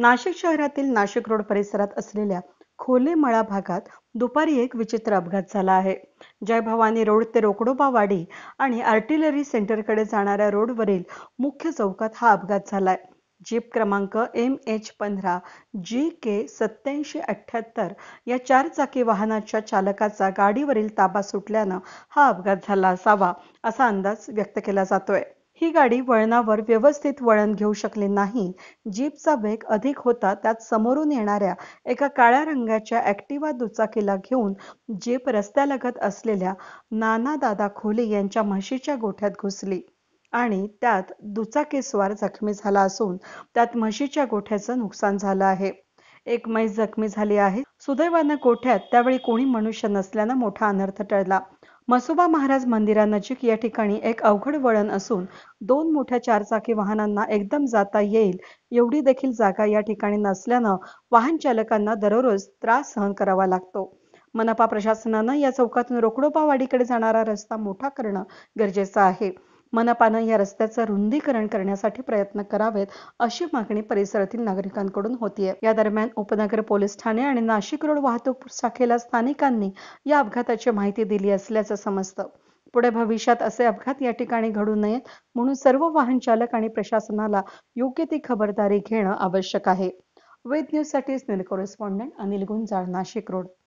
नाशिक शहरातील नाशिक रोड परिसरात असलेल्या खोले मळा भागात दुपारी एक विचित्र अपघात झाला आहे जय भवानी रोड ते रोकडोबावाडी आणि आर्टिलरी सेंटरकडे जाणाऱ्या रोडवरील मुख्य चौकात हा अपघात झालाय जीप क्रमांक एम एच पंधरा जी के सत्याऐंशी अठ्याहत्तर या चार चाकी वाहनाच्या चालकाचा गाडीवरील ताबा सुटल्यानं हा अपघात झाला असावा असा अंदाज व्यक्त केला जातोय ही गाडी वळणावर व्यवस्थित वळण घेऊ शकली नाही जीपचा वेग अधिक होता त्यात समोरून येणाऱ्या एका काळ्या रंगाच्या ऍक्टिवा दुचाकीला घेऊन जीप रस्त्यालगत असलेल्या नाना दादा खोली यांच्या म्हशीच्या गोठ्यात घुसली आणि त्यात दुचाकीस्वार जखमी झाला असून त्यात म्हशीच्या गोठ्याचं नुकसान झालं आहे एक म्हैस जखमी झाली आहे सुदैवानं गोठ्यात त्यावेळी कोणी मनुष्य नसल्यानं मोठा अनर्थ टळला मसोबा महाराज मंदिरानजीक या ठिकाणी एक अवघड वळण असून दोन मोठ्या चारचाकी वाहनांना एकदम जाता येईल एवढी देखील जागा या ठिकाणी नसल्यानं वाहन चालकांना दररोज त्रास सहन करावा लागतो मनपा प्रशासनानं या चौकातून रोकडोपावाडीकडे जाणारा रस्ता मोठा करणं गरजेचं आहे मनपानं या रस्त्याचं रुंदीकरण करण्यासाठी प्रयत्न करावेत अशी मागणी परिसरातील नागरिकांकडून होतीये या दरम्यान उपनगर पोलीस ठाणे आणि नाशिक रोड वाहतूक शाखेला स्थानिकांनी या अपघाताची माहिती दिली असल्याचं समजतं पुढे भविष्यात असे अपघात या ठिकाणी घडू नयेत म्हणून सर्व वाहन चालक आणि प्रशासनाला योग्य ती खबरदारी घेणं आवश्यक आहे वेद न्यूज साठी कॉरेस्पॉन्डंट अनिल गुंजाळ नाशिक रोड